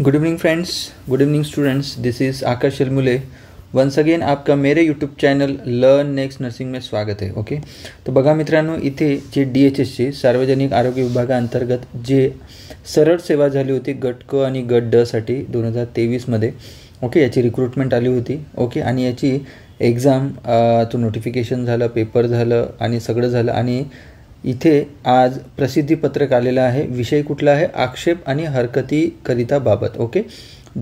good evening friends good evening students this is Akash Sharmule once again आपका मेरे YouTube channel learn next nursing में स्वागत आहे ओके तर बघा मित्रांनो इथे जे डी एच एसचे सार्वजनिक आरोग्य विभागाअंतर्गत जे सरळ सेवा झाली होती गट क आणि गट ड साठी दोन हजार तेवीसमध्ये ओके याची रिक्रुटमेंट आली होती ओके आणि याची एक्झाम तो नोटिफिकेशन झालं पेपर झालं आणि सगळं झालं आणि इथे आज प्रसिद्धीपत्रक आलेलं आहे विषय कुठला आहे आक्षेप आणि हरकतीकरिता बाबत ओके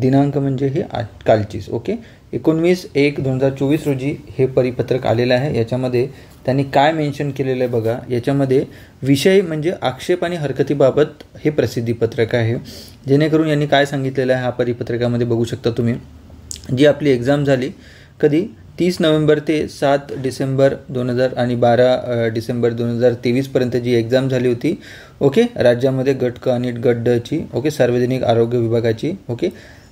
दिनांक म्हणजे हे कालचीच ओके एकोणवीस एक दोन हजार चोवीस रोजी हे परिपत्रक आलेलं आहे याच्यामध्ये त्यांनी काय मेन्शन केलेलं आहे बघा याच्यामध्ये विषय म्हणजे आक्षेप आणि हरकतीबाबत हे प्रसिद्धीपत्रक आहे जेणेकरून यांनी काय सांगितलेलं आहे हा परिपत्रकामध्ये बघू शकता तुम्ही जी आपली एक्झाम झाली कधी तीस नोव्हेंबर ते सात डिसेंबर दोन हजार आणि बारा डिसेंबर दोन हजार तेवीसपर्यंत जी एक्झाम झाली होती ओके राज्यामध्ये गटक आणि गट ओके सार्वजनिक आरोग्य विभागाची ओके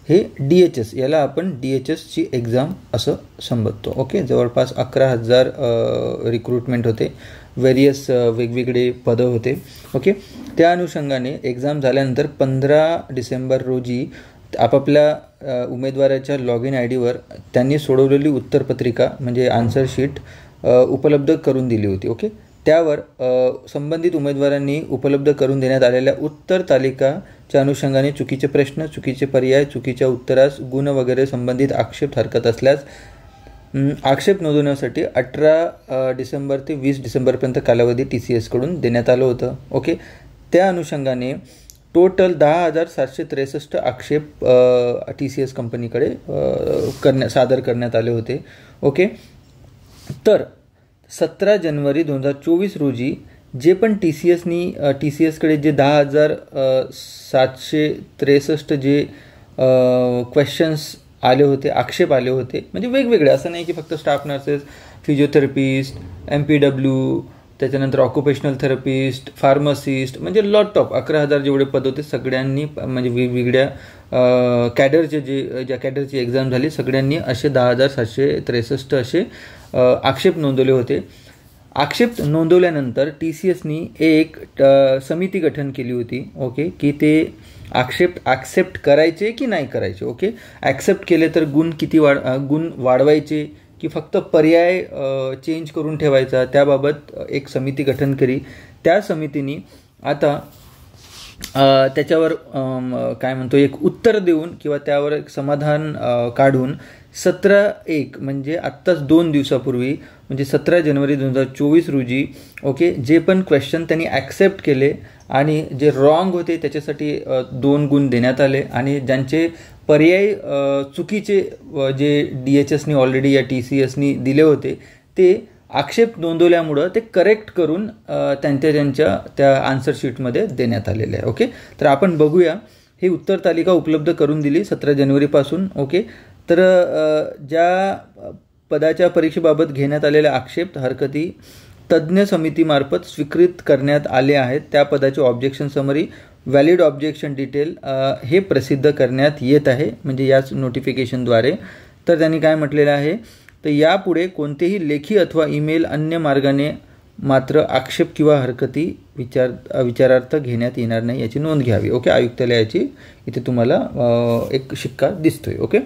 हे डी एच एस याला आपण डी एच एसची एक्झाम असं संबोधतो ओके जवळपास अकरा हजार रिक्रुटमेंट होते व्हेरियस वेगवेगळे पदं होते ओके त्या अनुषंगाने एक्झाम झाल्यानंतर पंधरा डिसेंबर रोजी आपापल्या उमेदवाराच्या लॉग इन आय डीवर त्यांनी सोडवलेली उत्तरपत्रिका म्हणजे आन्सर शीट उपलब्ध करून दिली होती ओके त्यावर संबंधित उमेदवारांनी उपलब्ध करून देण्यात आलेल्या उत्तर तालिकाच्या अनुषंगाने चुकीचे प्रश्न चुकीचे पर्याय चुकीच्या उत्तरास गुण वगैरे संबंधित आक्षेप हरकत असल्यास आक्षेप नोंदवण्यासाठी अठरा डिसेंबर ते वीस डिसेंबरपर्यंत कालावधी टी सी एसकडून देण्यात आलं होतं ओके त्या अनुषंगाने टोटल दहा हजार सातशे त्रेसष्ट आक्षेप टी सी एस कंपनीकडे करण्या सादर करण्यात आले होते ओके तर सतरा जानेवारी दोन हजार चोवीस रोजी जे पण टी सी एसनी टी सी एसकडे जे दहा हजार सातशे त्रेसष्ट जे क्वेश्चन्स आले होते आक्षेप आले होते म्हणजे वेगवेगळे असं नाही की फक्त staff nurses physiotherapist M P W त्याच्यानंतर ऑक्युपेशनल थेरपिस्ट फार्मसिस्ट म्हणजे लॉट टॉप अकरा हजार जेवढे पद होते सगळ्यांनी म्हणजे वेगवेगळ्या कॅडरचे जे ज्या कॅडरची एक्झाम झाली सगळ्यांनी असे दहा हजार सातशे त्रेसष्ट असे आक्षेप नोंदवले होते आक्षेप नोंदवल्यानंतर टी सी एसनी एक समिती गठन केली होती ओके की ते आक्षेप ॲक्सेप्ट करायचे की नाही करायचे ओके ॲक्सेप्ट केले तर गुण किती वाढ गुण वाढवायचे की फक्त पर्याय चेंज करून ठेवायचा त्याबाबत एक समिती गठन करी त्या समितीने आता त्याच्यावर काय म्हणतो एक उत्तर देऊन किंवा त्यावर एक समाधान काढून सतरा एक म्हणजे आत्ताच दोन दिवसापूर्वी म्हणजे सतरा जानेवारी दोन हजार चोवीस रोजी ओके जे पण क्वेश्चन त्यांनी ॲक्सेप्ट केले आणि जे रॉंग होते त्याच्यासाठी दोन गुण देण्यात आले आणि ज्यांचे पर्याय चुकीचे जे डी एच एसनी ऑलरेडी या टी सी एसनी दिले होते ते आक्षेप नोंदवल्यामुळं ते करेक्ट करून त्यांच्या त्यांच्या त्या आन्सरशीटमध्ये देण्यात आलेले आहे ओके तर आपण बघूया ही उत्तर तालिका उपलब्ध करून दिली सतरा जानेवारीपासून ओके तर ज्या पदाच्या परीक्षेबाबत घेण्यात आलेले आक्षेप हरकती तज्ज्ञ समितीमार्फत स्वीकृत करण्यात आले आहेत त्या पदाचे objection summary valid objection detail हे प्रसिद्ध करण्यात येत आहे म्हणजे याच नोटिफिकेशनद्वारे तर त्यांनी काय म्हटलेलं आहे तर यापुढे कोणतेही लेखी अथवा ईमेल अन्य मार्गाने मात्र आक्षेप किंवा हरकती विचार विचारार्थ घेण्यात येणार नाही याची नोंद घ्यावी ओके आयुक्तालयाची इथे तुम्हाला एक शिक्का दिसतोय ओके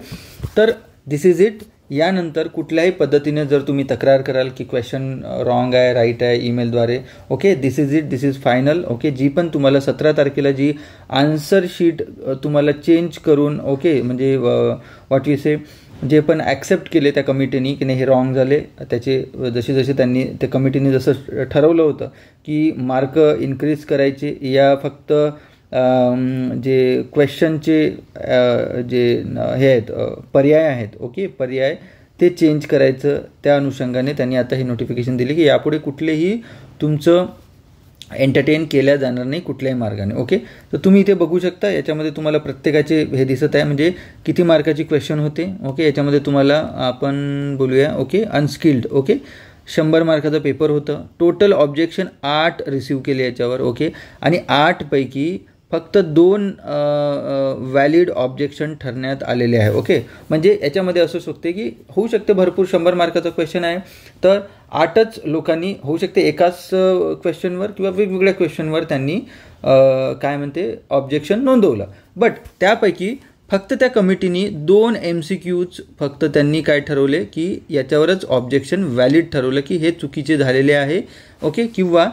तर दिस इज इट यानंतर कुठल्याही पद्धतीने जर तुम्ही तक्रार कराल की क्वेश्चन रॉंग आहे राईट आहे ईमेलद्वारे okay this is it this is final okay जी पण तुम्हाला सतरा तारखेला जी आन्सर शीट तुम्हाला चेंज करून ओके म्हणजे व्हॉट यू से जे पण ॲक्सेप्ट केले त्या कमिटीनी की नाही हे रॉंग झाले त्याचे जसे जसे त्यांनी त्या कमिटीने जसं ठरवलं होतं की मार्क इन्क्रीज करायचे या फक्त जे क्वेश्चनचे जे हे आहेत पर्याय आहेत ओके पर्याय ते चेंज करायचं त्या अनुषंगाने त्यांनी आता हे नोटिफिकेशन दिले की यापुढे कुठलेही तुमचं एंटरटेन केल्या जाणार नाही कुठल्याही मार्गाने ओके तर तुम्ही इथे बघू शकता याच्यामध्ये तुम्हाला प्रत्येकाचे हे दिसत आहे म्हणजे किती मार्काची क्वेश्चन होते ओके याच्यामध्ये तुम्हाला आपण बोलूया ओके अनस्किल्ड ओके शंभर मार्काचा पेपर होतं टोटल ऑब्जेक्शन आठ रिसीव केले याच्यावर ओके आणि आठपैकी फक्त दोन व्हॅलिड ऑब्जेक्शन ठरण्यात आलेले आहे ओके म्हणजे याच्यामध्ये असू शकते की होऊ शकते भरपूर शंभर मार्काचा क्वेश्चन आहे तर आठच लोकांनी होऊ शकते एकाच क्वेश्चनवर किंवा वेगवेगळ्या क्वेश्चनवर त्यांनी काय म्हणते ऑब्जेक्शन नोंदवलं बट त्यापैकी फक्त त्या कमिटीनी दोन एम सी क्यूज फक्त त्यांनी काय ठरवले की याच्यावरच ऑब्जेक्शन व्हॅलिड ठरवलं की हे चुकीचे झालेले आहे ओके किंवा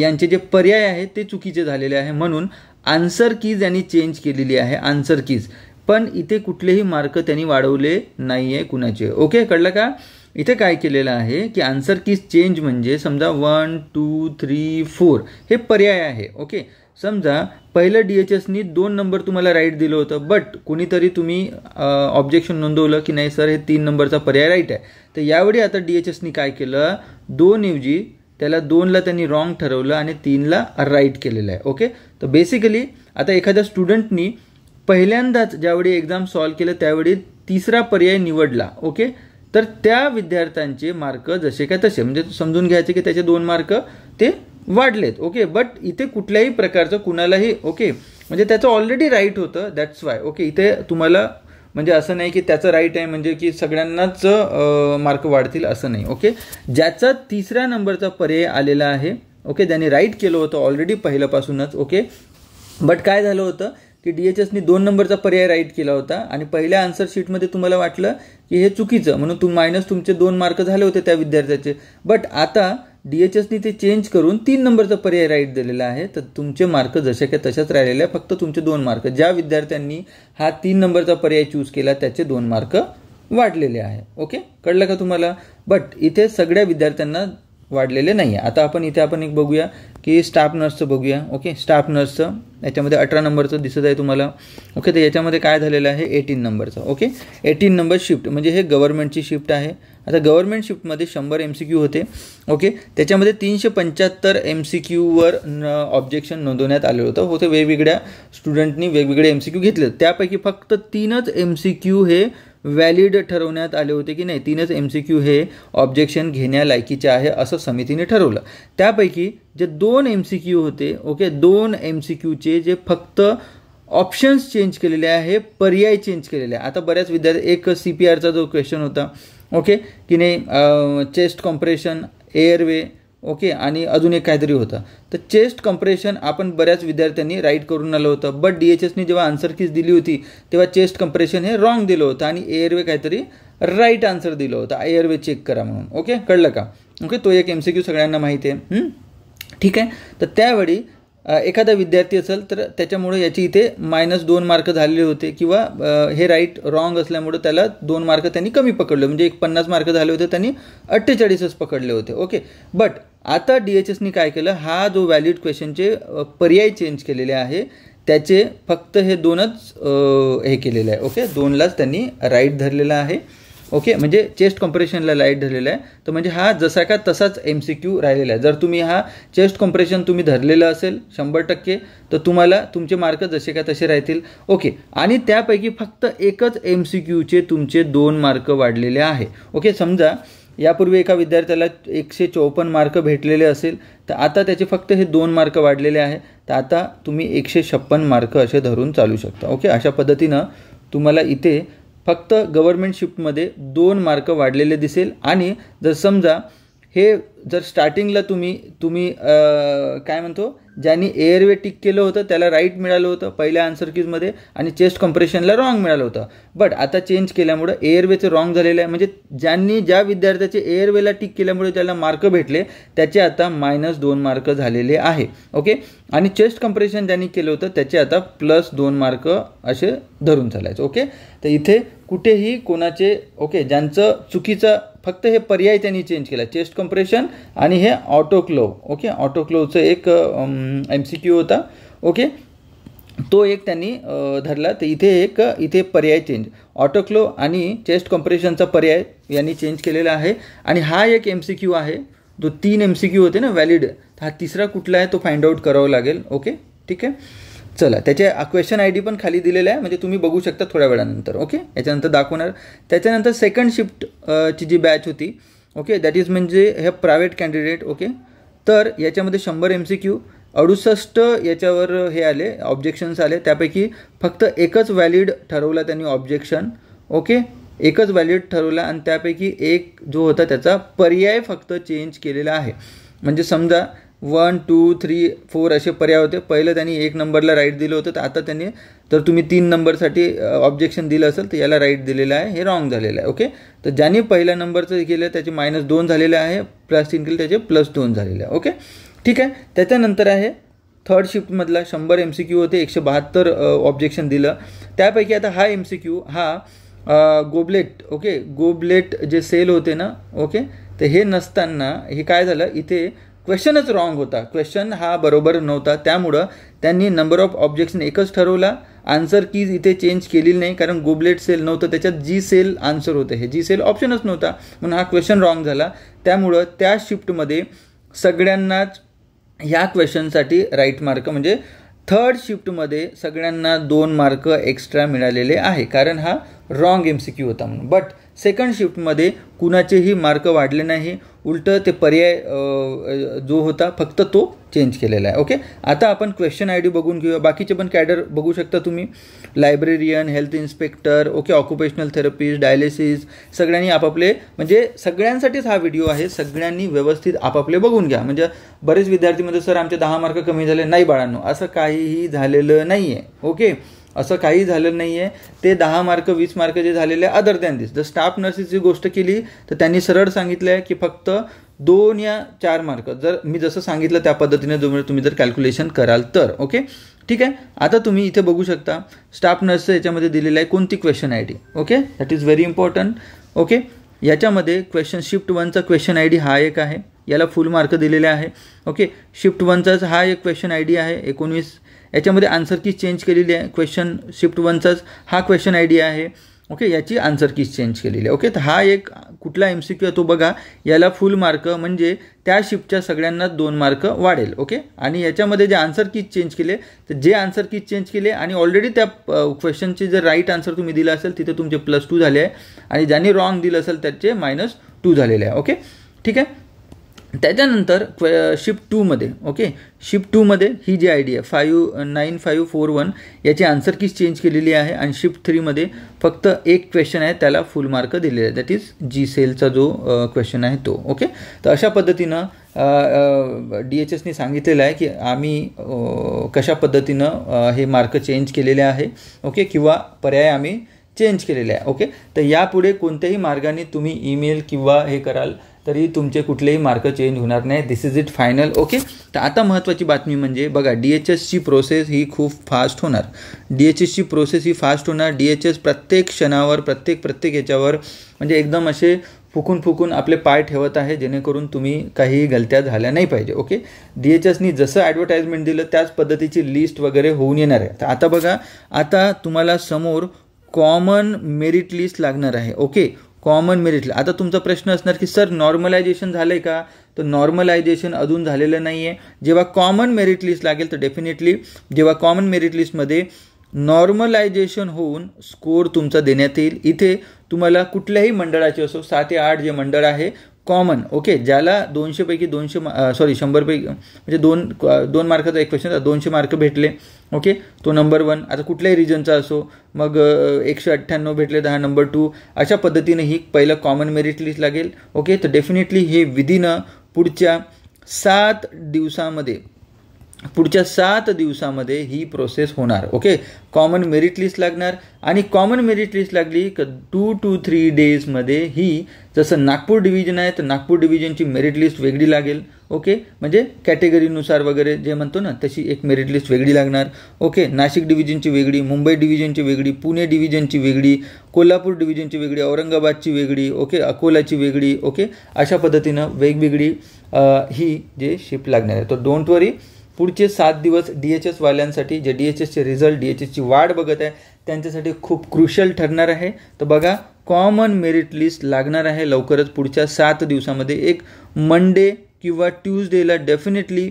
यांचे जे पर्याय आहेत ते चुकीचे झालेले आहे म्हणून आन्सर कीज यांनी चेंज केलेली आहे आन्सर कीज पण इथे कुठलेही मार्क त्यांनी वाढवले नाही आहे कुणाचे ओके कळलं का इथे काय केलेलं आहे की आन्सर कीज चेंज म्हणजे समजा वन टू थ्री फोर हे पर्याय आहे ओके समजा पहिलं डी एच एसनी दोन नंबर तुम्हाला राईट दिलं होतं बट कुणीतरी तुम्ही ऑब्जेक्शन नोंदवलं की नाही सर हे तीन नंबरचा पर्याय राईट आहे तर यावेळी आता डी एच एसनी काय केलं दोन ऐवजी त्याला दोनला त्यांनी रॉंग ठरवलं आणि तीनला राईट केलेलं आहे ओके तर बेसिकली आता एखाद्या स्टुडंटनी पहिल्यांदाच ज्यावेळी एक्झाम सॉल्व केलं त्यावेळी तिसरा पर्याय निवडला ओके तर त्या विद्यार्थ्यांचे मार्क जसे काय तसे म्हणजे समजून घ्यायचे की त्याचे दोन मार्क ते वाढलेत ओके बट इथे कुठल्याही प्रकारचं कुणालाही ओके म्हणजे त्याचं ऑलरेडी राईट होतं दॅट्स वाय ओके इथे तुम्हाला म्हणजे असं नाही की त्याचं राईट आहे म्हणजे की सगळ्यांनाच मार्क वाढतील असं नाही ओके ज्याचा तिसऱ्या नंबरचा पर्याय आलेला आहे ओके ज्याने राईट केलं होतं ऑलरेडी पहिल्यापासूनच ओके बट काय झालं होतं की डी एच एसनी दोन नंबरचा पर्याय राईट केला होता आणि पहिल्या आन्सर शीटमध्ये तुम्हाला वाटलं की हे चुकीचं म्हणून तुम मायनस तुमचे दोन मार्क झाले होते त्या विद्यार्थ्याचे बट आता डीएचएसनी ते चेंज करून तीन नंबरचा पर्याय राईट दिलेला आहे तर तुमचे मार्क जसे काय तशाच राहिलेले आहे फक्त तुमचे दोन मार्क ज्या विद्यार्थ्यांनी हा तीन नंबरचा पर्याय चूज केला त्याचे दोन मार्क वाढलेले आहे ओके कळलं का तुम्हाला बट इथे सगळ्या विद्यार्थ्यांना वाढलेले नाही आहे आता आपण इथे आपण एक बघूया की स्टाफ नर्सचं बघूया ओके स्टाफ नर्सचं याच्यामध्ये अठरा नंबरचं दिसत आहे तुम्हाला ओके तर याच्यामध्ये काय झालेलं आहे एटीन नंबरचं ओके एटीन नंबर शिफ्ट म्हणजे हे गव्हर्नमेंटची शिफ्ट आहे आता गव्हर्नमेंट शिफ्टमध्ये शंभर एम सी क्यू होते ओके त्याच्यामध्ये तीनशे पंच्याहत्तर एम सी क्यूवर न ऑब्जेक्शन नोंदवण्यात आलेलं होतं होते वेगवेगळ्या स्टुडंटनी वेगवेगळे एम सी क्यू घेतले त्यापैकी फक्त तीनच एम सी क्यू हे व्हॅलिड ठरवण्यात आले होते की नाही तीनच एम सी क्यू हे ऑब्जेक्शन घेण्यालायकीचे आहे असं समितीने ठरवलं त्यापैकी जे दोन एम सी क्यू होते ओके दोन एम सी क्यूचे जे फक्त ऑप्शन्स चेंज केलेले आहे पर्याय चेंज केलेले आहे आता बऱ्याच विद्यार्थी एक सी पी आरचा जो क्वेश्चन होता ओके की नाही चेस्ट कॉम्प्रेशन एअरवे ओके आणि अजून एक काहीतरी होतं तर चेस्ट कम्प्रेशन आपण बऱ्याच विद्यार्थ्यांनी राईट करून आलं होतं बट डी एच एसनी जेव्हा आन्सर कीज दिली होती तेव्हा चेस्ट कॉम्प्रेशन हे रॉंग दिलं होतं आणि एअरवे काहीतरी राईट आन्सर दिलं होतं एअरवे चेक करा म्हणून ओके कळलं का ओके तो एक एम सी क्यू सगळ्यांना माहिती आहे ठीक आहे तर त्यावेळी एखादा विद्यार्थी असेल तर त्याच्यामुळे याची इथे मायनस दोन मार्क झालेले होते किंवा हे राईट रॉंग असल्यामुळे त्याला दोन मार्क त्यांनी कमी पकडले म्हणजे एक पन्नास मार्क झाले होते त्यांनी अठ्ठेचाळीसच पकडले होते ओके बट आता डी एच एसनी काय केलं हा जो व्हॅलिड क्वेश्चनचे पर्याय चेंज केलेले आहे त्याचे फक्त हे दोनच हे केलेलं आहे ओके दोनलाच त्यांनी राईट धरलेलं आहे ओके म्हणजे चेस्ट कॉम्प्रेशनला लाईट धरलेला आहे तर म्हणजे हा जसा का तसाच एम सी क्यू राहिलेला आहे जर तुम्ही हा चेस्ट कॉम्प्रेशन तुम्ही धरलेलं असेल शंभर टक्के तर तुम्हाला तुमचे मार्क जसे का तसे राहतील ओके आणि त्यापैकी फक्त एकच एम सी क्यूचे तुमचे दोन मार्क वाढलेले आहे ओके समजा यापूर्वी एका विद्यार्थ्याला एकशे चौपन्न मार्क भेटलेले असेल तर आता त्याचे फक्त हे दोन मार्क वाढलेले आहे तर आता तुम्ही एकशे छप्पन मार्क असे धरून चालू शकता ओके अशा पद्धतीनं तुम्हाला इथे फक्त गव्हर्नमेंट शिफ्टमध्ये दोन मार्क वाढलेले दिसेल आणि जर समजा हे जर स्टार्टिंगला तुम्ही तुम्ही काय म्हणतो ज्यांनी एअरवे टिक केलं होतं त्याला राईट मिळालं होतं पहिल्या आन्सर कीजमध्ये आणि चेस्ट कॉम्प्रेशनला रॉंग मिळालं होतं बट आता चेंज केल्यामुळं एअरवेचं रॉंग झालेलं आहे म्हणजे ज्यांनी ज्या विद्यार्थ्याचे एअरवेला टिक केल्यामुळे ज्याला मार्क भेटले त्याचे आता मायनस दोन मार्क झालेले आहे ओके आणि चेस्ट कॉम्प्रेशन ज्यांनी केलं होतं त्याचे आता प्लस दोन मार्क असे धरून चालायचं ओके तर इथे कुठेही कोणाचे ओके ज्यांचं चुकीचं फक्त हे पर्याय त्यांनी चेंज केला चेस्ट कम्प्रेशन आणि हे ऑटोक्लो ओके ऑटोक्लोचं एक एम सी क्यू होता ओके तो एक त्यांनी धरला तर इथे एक इथे पर्याय चेंज ऑटोक्लो आणि चेस्ट कॉम्प्रेशनचा पर्याय यांनी चेंज केलेला आहे आणि हा एक एम सी क्यू आहे जो तीन एम सी क्यू होते ना व्हॅलिड हा तिसरा कुठला आहे तो फाइंड आउट करावा लागेल ओके ठीक आहे चला त्याचे क्वेश्चन आय डी पण खाली दिलेलं आहे म्हणजे तुम्ही बघू शकता थोड्या वेळानंतर ओके याच्यानंतर दाखवणार त्याच्यानंतर सेकंड शिफ्टची जी बॅच होती ओके दॅट इज म्हणजे हे प्रायव्हेट कॅन्डिडेट ओके तर याच्यामध्ये शंभर एम सी क्यू अडुसष्ट याच्यावर हे आले ऑब्जेक्शन्स आले त्यापैकी फक्त एकच व्हॅलिड ठरवला त्यांनी ऑब्जेक्शन ओके एकच व्हॅलिड ठरवला आणि त्यापैकी एक जो होता त्याचा पर्याय फक्त चेंज केलेला आहे म्हणजे समजा वन टू थ्री फोर असे पर्याय होते पहिलं त्यांनी एक नंबरला राईट दिलं होतं तर आता त्यांनी तर तुम्ही तीन नंबरसाठी ऑब्जेक्शन दिलं असेल तर याला राईट दिलेलं आहे हे रॉंग झालेलं आहे ओके तर ज्यांनी पहिल्या नंबरचं केलं त्याचे मायनस दोन झालेलं आहे प्लस तीन केलं त्याचे प्लस दोन झालेले आहे ओके ठीक आहे त्याच्यानंतर आहे थर्ड शिफ्टमधला शंभर एम सी क्यू होते एकशे बहात्तर ऑब्जेक्शन दिलं त्यापैकी आता हा एम सी क्यू हा गोबलेट ओके गोबलेट जे सेल होते ना ओके तर हे नसताना हे काय झालं इथे क्वेश्चनच रॉंग होता क्वेश्चन हा बरोबर नव्हता त्यामुळं त्यांनी नंबर ऑफ ऑब्जेक्शन एकच ठरवला आन्सर कीज इथे चेंज केलेली नाही कारण गुबलेट सेल नव्हतं त्याच्यात जी सेल आन्सर होते हे जी सेल ऑप्शनच नव्हता म्हणून हा क्वेश्चन रॉंग झाला त्यामुळं त्या शिफ्टमध्ये सगळ्यांनाच ह्या क्वेश्चनसाठी राईट मार्क म्हणजे थर्ड शिफ्टमध्ये सगळ्यांना दोन मार्क एक्स्ट्रा मिळालेले आहे कारण हा रॉंग एम सी क्यू होता म्हणून बट सेकंड शिफ्टमध्ये कुणाचेही मार्क वाढले नाही उलटं ते पर्याय जो होता फक्त तो चेंज केलेला आहे ओके आता आपण क्वेश्चन आय डी बघून घेऊया बाकीचे पण कॅडर बघू शकता तुम्ही librarian health inspector okay occupational therapist dialysis सगळ्यांनी आपापले म्हणजे सगळ्यांसाठीच हा व्हिडिओ आहे सगळ्यांनी व्यवस्थित आपापले बघून घ्या म्हणजे बरेच विद्यार्थी म्हणजे सर आमचे दहा मार्क कमी झाले नाही बाळांनो असं काहीही झालेलं नाही आहे ओके असं काही झालं नाही आहे ते दहा मार्क वीस मार्क जे झालेले अदर दॅन दिस जर स्टाफ जी गोष्ट केली तर त्यांनी सरळ सांगितलं आहे की फक्त दोन या चार मार्क जर मी जसं सांगितलं त्या पद्धतीने जो तुम्ही जर कॅल्क्युलेशन कराल तर ओके ठीक आहे आता तुम्ही इथे बघू शकता स्टाफ नर्सचं याच्यामध्ये दिलेलं आहे कोणती question I D okay that is very important okay याच्यामध्ये क्वेश्चन शिफ्ट वनचा क्वेश्चन आय डी हा एक आहे याला फुल मार्क दिलेले आहे ओके शिफ्ट वनचाच हा एक क्वेश्चन आय डी आहे एकोणवीस याच्यामध्ये आन्सर की चेंज केलेली आहे क्वेश्चन शिफ्ट वनचाच हा क्वेश्चन आय डी आहे ओके याची आन्सर कीज चेंज केलेली आहे ओके तर हा एक कुठला एम सी क्यू आहे तो बघा याला फुल मार्क म्हणजे त्या शिफ्टच्या सगळ्यांना दोन मार्क वाढेल ओके आणि याच्यामध्ये जे आन्सर कीज चेंज केले तर जे आन्सर कीज चेंज केले आणि ऑलरेडी त्या क्वेश्चनचे जर राईट आन्सर तुम्ही दिलं असेल तिथे तुमचे प्लस टू झाले आहे आणि ज्यांनी रॉंग दिलं असेल त्याचे मायनस टू झालेले आहे ओके ठीक आहे त्याच्यानंतर क्वे शिप टूमध्ये ओके शिप टूमध्ये ही जी आय डी आहे five nine five four one याची आन्सर कीच चेंज केलेली आहे आणि शिप थ्रीमध्ये फक्त एक क्वेश्चन आहे त्याला फुल मार्क दिलेले आहे दॅट इज जी सेलचा जो क्वेश्चन आहे तो ओके तर अशा पद्धतीनं डी एच एसनी सांगितलेलं आहे की आम्ही कशा पद्धतीनं हे मार्क चेंज केलेले आहे ओके किंवा पर्याय आम्ही चेंज केलेले आहे ओके तर यापुढे कोणत्याही मार्गाने तुम्ही ईमेल किंवा हे कराल तरी तुमचे कुठलेही मार्क चेंज होणार नाही this is it final okay तर आता महत्त्वाची बातमी म्हणजे बघा डी एच एसची प्रोसेस ही खूप फास्ट होणार डी एच एसची प्रोसेस ही फास्ट होणार डी एच एस प्रत्येक क्षणावर प्रत्येक प्रत्येक याच्यावर म्हणजे एकदम असे फुकून फुकून आपले पाय ठेवत आहे जेणेकरून तुम्ही काही गलत्या झाल्या नाही पाहिजे ओके डी एच एसनी जसं ॲडव्हर्टाईजमेंट दिलं त्याच पद्धतीची लिस्ट वगैरे होऊन येणार आहे तर आता बघा आता तुम्हाला समोर कॉमन मेरिट लिस्ट लागणार आहे ओके कॉमन मेरिटला आता तुमचा प्रश्न असणार की सर नॉर्मलायझेशन झालं आहे का तर नॉर्मलायझेशन अजून झालेलं नाही आहे जेव्हा कॉमन मेरिट लिस्ट लागेल तर डेफिनेटली जेव्हा कॉमन मेरिट लिस्टमध्ये नॉर्मलायझेशन होऊन स्कोर तुमचा देण्यात येईल इथे तुम्हाला कुठल्याही मंडळाचे असो सात ते आठ जे मंडळ आहे कॉमन ओके ज्याला दोनशेपैकी दोनशे सॉरी शंभरपैकी म्हणजे दोन दोन मार्काचा एक क्वेश्चन दोनशे मार्क भेटले ओके तो नंबर वन आता कुठल्याही रिजनचा असो मग एकशे अठ्ठ्याण्णव भेटले दहा नंबर टू अशा पद्धतीने ही पहिलं कॉमन मेरिट लिस्ट लागेल ओके तर डेफिनेटली हे विदिन पुढच्या सात दिवसामध्ये पुढच्या सात दिवसामध्ये ही प्रोसेस होणार ओके कॉमन मेरिट लिस्ट लागणार आणि कॉमन मेरिट लिस्ट लागली तर टू टू थ्री डेजमध्ये ही जसं नागपूर डिव्हिजन आहे तर नागपूर डिव्हिजनची मेरिट लिस्ट वेगळी लागेल ओके म्हणजे कॅटेगरीनुसार वगैरे जे म्हणतो ना तशी एक मेरिट लिस्ट वेगळी लागणार ओके नाशिक डिव्हिजनची वेगळी मुंबई डिव्हिजनची वेगळी पुणे डिव्हिजनची वेगळी कोल्हापूर डिव्हिजनची वेगळी औरंगाबादची वेगळी ओके अकोलाची वेगळी ओके अशा पद्धतीनं वेगवेगळी ही जे शिफ्ट लागणार आहे तर डोंट वरी पुढचे सात दिवस डी एच एसवाल्यांसाठी जे डी एच एसचे रिझल्ट डी एच एसची वाट बघत आहे त्यांच्यासाठी खूप क्रुशल ठरणार आहे तर बघा कॉमन मेरिट लिस्ट लागणार आहे लवकरच पुढच्या सात दिवसामध्ये एक मंडे किंवा ट्यूजडेला डेफिनेटली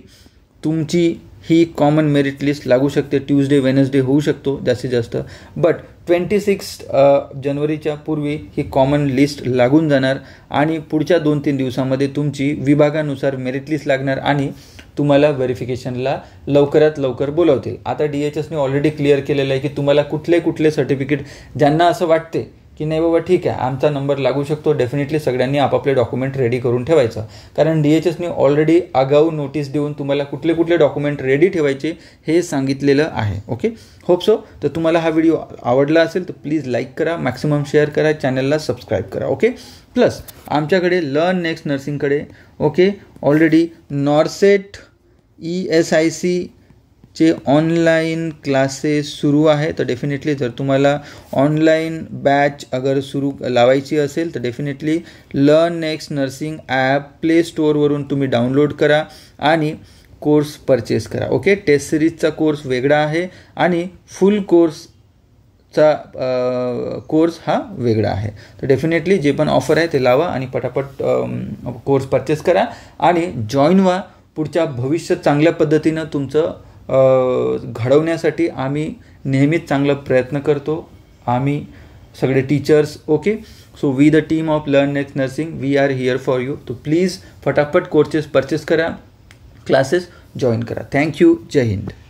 तुमची ही कॉमन मेरिट लिस्ट लागू शकते ट्यूजडे वेनसडे होऊ शकतो जास्तीत जास्त बट ट्वेंटी सिक्स जनवरीच्या पूर्वी ही कॉमन लिस्ट लागून जाणार आणि पुढच्या दोन तीन दिवसामध्ये तुमची विभागानुसार मेरिट लिस्ट लागणार आणि तुम्हाला व्हेरिफिकेशनला लवकरात लवकर बोलवतील आता डी एच एसने ऑलरेडी क्लिअर केलेलं आहे की तुम्हाला कुठले कुठले सर्टिफिकेट ज्यांना असं वाटते की नाही बाबा ठीक आहे आमचा नंबर लागू शकतो डेफिनेटली सगळ्यांनी आपापले डॉक्युमेंट रेडी करून ठेवायचं कारण डी एच एसनी ऑलरेडी आगाऊ नोटीस देऊन तुम्हाला कुठले कुठले डॉक्युमेंट रेडी ठेवायचे हे सांगितलेलं आहे ओके होप सो तर तुम्हाला हा व्हिडिओ आवडला असेल तर प्लीज लाईक करा मॅक्सिमम शेअर करा चॅनलला सबस्क्राईब करा ओके प्लस आमच्याकडे लर्न नेक्स्ट नर्सिंगकडे okay already NORCET E S I C जे ऑनलाईन क्लासेस सुरू आहे तर डेफिनेटली जर तुम्हाला ऑनलाईन बॅच अगर सुरू लावायची असेल तर definitely learn next nursing app play स्टोअरवरून तुम्ही डाउनलोड करा आणि कोर्स परचेस करा ओके टेस्ट सिरीजचा कोर्स वेगळा आहे आणि फुल कोर्स चा कोर्स हा वेगळा आहे तर डेफिनेटली जे पण ऑफर आहे ते लावा आणि पटापट कोर्स परचेस करा आणि जॉईन व्हा पुढच्या भविष्य चांगल्या पद्धतीनं तुमचं घडवण्यासाठी आम्ही नेहमीच चांगला प्रयत्न करतो आम्ही सगळे teachers okay so we the team of learn next nursing we are here for you तो प्लीज फटाफट कोर्सेस परचेस करा क्लासेस जॉईन करा थँक्यू जय हिंद